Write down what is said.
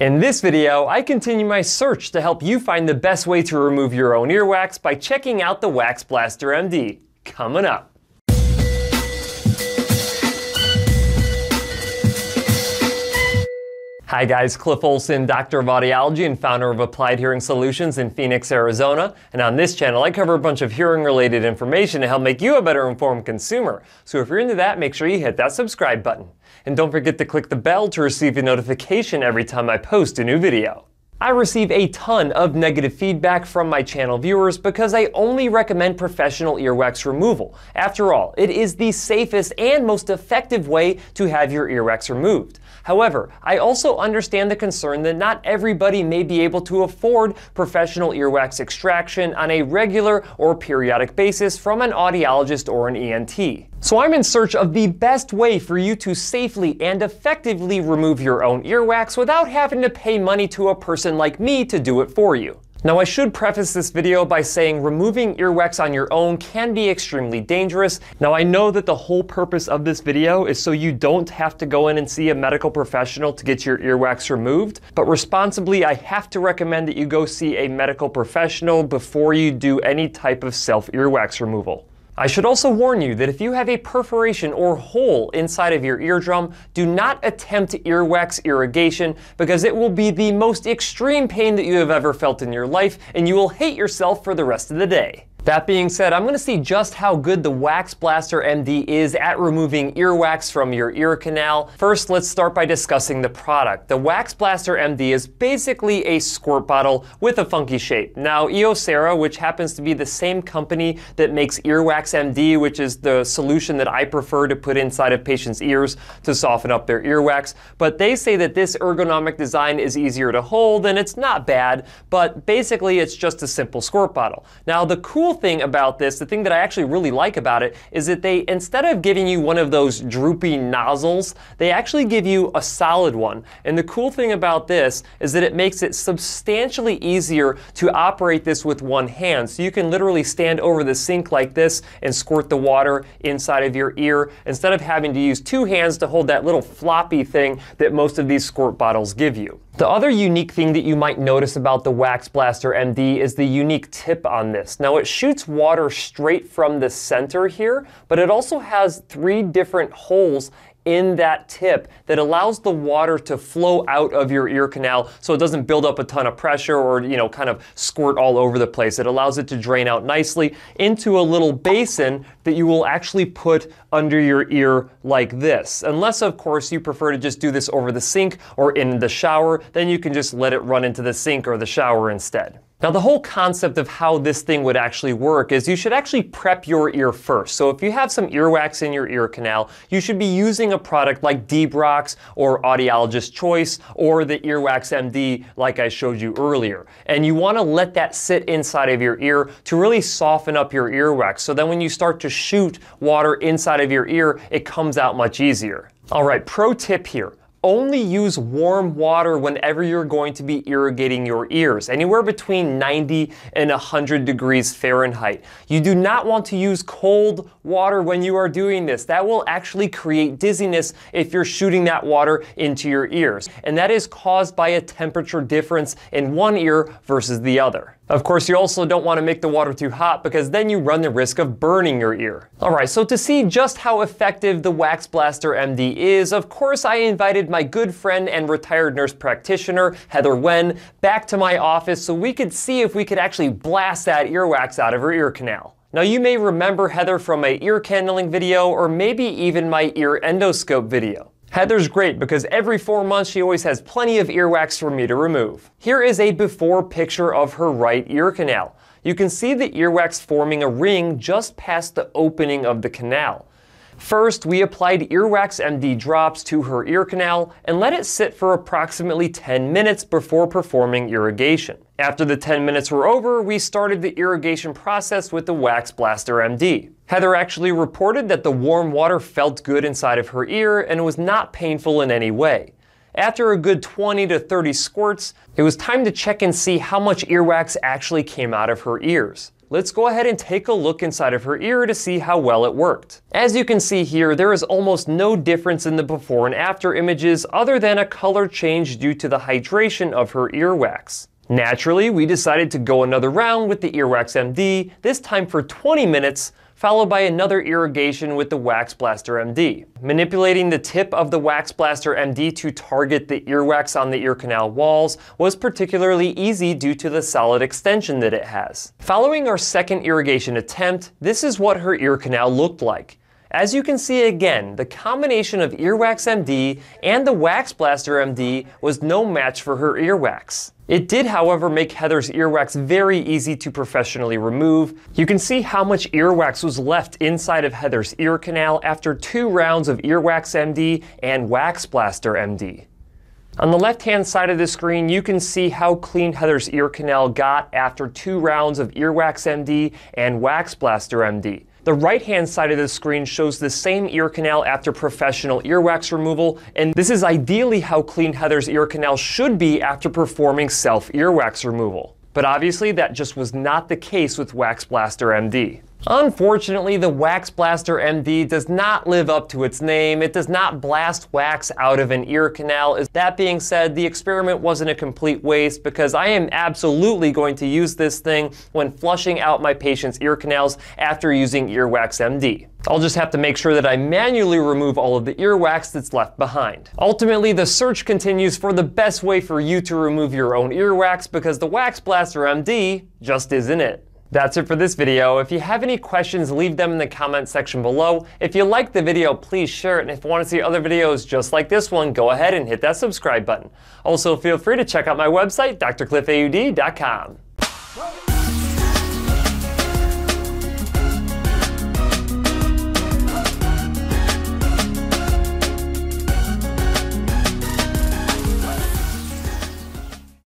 In this video, I continue my search to help you find the best way to remove your own earwax by checking out the Wax Blaster MD. Coming up. Hi guys, Cliff Olson, doctor of audiology and founder of Applied Hearing Solutions in Phoenix, Arizona. And on this channel, I cover a bunch of hearing related information to help make you a better informed consumer. So if you're into that, make sure you hit that subscribe button. And don't forget to click the bell to receive a notification every time I post a new video. I receive a ton of negative feedback from my channel viewers because I only recommend professional earwax removal. After all, it is the safest and most effective way to have your earwax removed. However, I also understand the concern that not everybody may be able to afford professional earwax extraction on a regular or periodic basis from an audiologist or an ENT. So I'm in search of the best way for you to safely and effectively remove your own earwax without having to pay money to a person like me to do it for you. Now I should preface this video by saying removing earwax on your own can be extremely dangerous. Now I know that the whole purpose of this video is so you don't have to go in and see a medical professional to get your earwax removed, but responsibly I have to recommend that you go see a medical professional before you do any type of self earwax removal. I should also warn you that if you have a perforation or hole inside of your eardrum, do not attempt earwax irrigation because it will be the most extreme pain that you have ever felt in your life and you will hate yourself for the rest of the day. That being said, I'm going to see just how good the Wax Blaster MD is at removing earwax from your ear canal. First, let's start by discussing the product. The Wax Blaster MD is basically a squirt bottle with a funky shape. Now, Eocera, which happens to be the same company that makes Earwax MD, which is the solution that I prefer to put inside of patients' ears to soften up their earwax, but they say that this ergonomic design is easier to hold and it's not bad, but basically it's just a simple squirt bottle. Now, the cool thing about this, the thing that I actually really like about it, is that they, instead of giving you one of those droopy nozzles, they actually give you a solid one. And the cool thing about this is that it makes it substantially easier to operate this with one hand. So you can literally stand over the sink like this and squirt the water inside of your ear instead of having to use two hands to hold that little floppy thing that most of these squirt bottles give you. The other unique thing that you might notice about the Wax Blaster MD is the unique tip on this. Now it shoots water straight from the center here, but it also has three different holes in that tip that allows the water to flow out of your ear canal so it doesn't build up a ton of pressure or, you know, kind of squirt all over the place. It allows it to drain out nicely into a little basin that you will actually put under your ear like this. Unless, of course, you prefer to just do this over the sink or in the shower, then you can just let it run into the sink or the shower instead. Now, the whole concept of how this thing would actually work is you should actually prep your ear first. So if you have some earwax in your ear canal, you should be using a product like Debrox or Audiologist Choice or the Earwax MD like I showed you earlier. And you wanna let that sit inside of your ear to really soften up your earwax. So then when you start to shoot water inside of your ear, it comes out much easier. All right, pro tip here only use warm water whenever you're going to be irrigating your ears, anywhere between 90 and 100 degrees Fahrenheit. You do not want to use cold water when you are doing this. That will actually create dizziness if you're shooting that water into your ears. And that is caused by a temperature difference in one ear versus the other. Of course, you also don't want to make the water too hot because then you run the risk of burning your ear. Alright, so to see just how effective the Wax Blaster MD is, of course I invited my good friend and retired nurse practitioner, Heather Wen, back to my office so we could see if we could actually blast that earwax out of her ear canal. Now you may remember Heather from my ear candling video or maybe even my ear endoscope video. Heather's great because every four months she always has plenty of earwax for me to remove. Here is a before picture of her right ear canal. You can see the earwax forming a ring just past the opening of the canal. First, we applied Earwax MD drops to her ear canal and let it sit for approximately 10 minutes before performing irrigation. After the 10 minutes were over, we started the irrigation process with the Wax Blaster MD. Heather actually reported that the warm water felt good inside of her ear and was not painful in any way. After a good 20 to 30 squirts, it was time to check and see how much earwax actually came out of her ears. Let's go ahead and take a look inside of her ear to see how well it worked. As you can see here, there is almost no difference in the before and after images other than a color change due to the hydration of her earwax. Naturally, we decided to go another round with the Earwax MD, this time for 20 minutes, followed by another irrigation with the Wax Blaster MD. Manipulating the tip of the Wax Blaster MD to target the earwax on the ear canal walls was particularly easy due to the solid extension that it has. Following our second irrigation attempt, this is what her ear canal looked like. As you can see again, the combination of Earwax MD and the Wax Blaster MD was no match for her earwax. It did, however, make Heather's earwax very easy to professionally remove. You can see how much earwax was left inside of Heather's ear canal after two rounds of Earwax MD and Wax Blaster MD. On the left-hand side of the screen, you can see how clean Heather's ear canal got after two rounds of Earwax MD and Wax Blaster MD. The right-hand side of the screen shows the same ear canal after professional earwax removal, and this is ideally how clean Heather's ear canal should be after performing self-earwax removal. But obviously that just was not the case with Wax Blaster MD. Unfortunately, the Wax Blaster MD does not live up to its name. It does not blast wax out of an ear canal. That being said, the experiment wasn't a complete waste because I am absolutely going to use this thing when flushing out my patient's ear canals after using Earwax MD. I'll just have to make sure that I manually remove all of the earwax that's left behind. Ultimately, the search continues for the best way for you to remove your own earwax because the Wax Blaster MD just isn't it. That's it for this video. If you have any questions, leave them in the comments section below. If you liked the video, please share it. And if you want to see other videos just like this one, go ahead and hit that subscribe button. Also, feel free to check out my website, drcliffaud.com.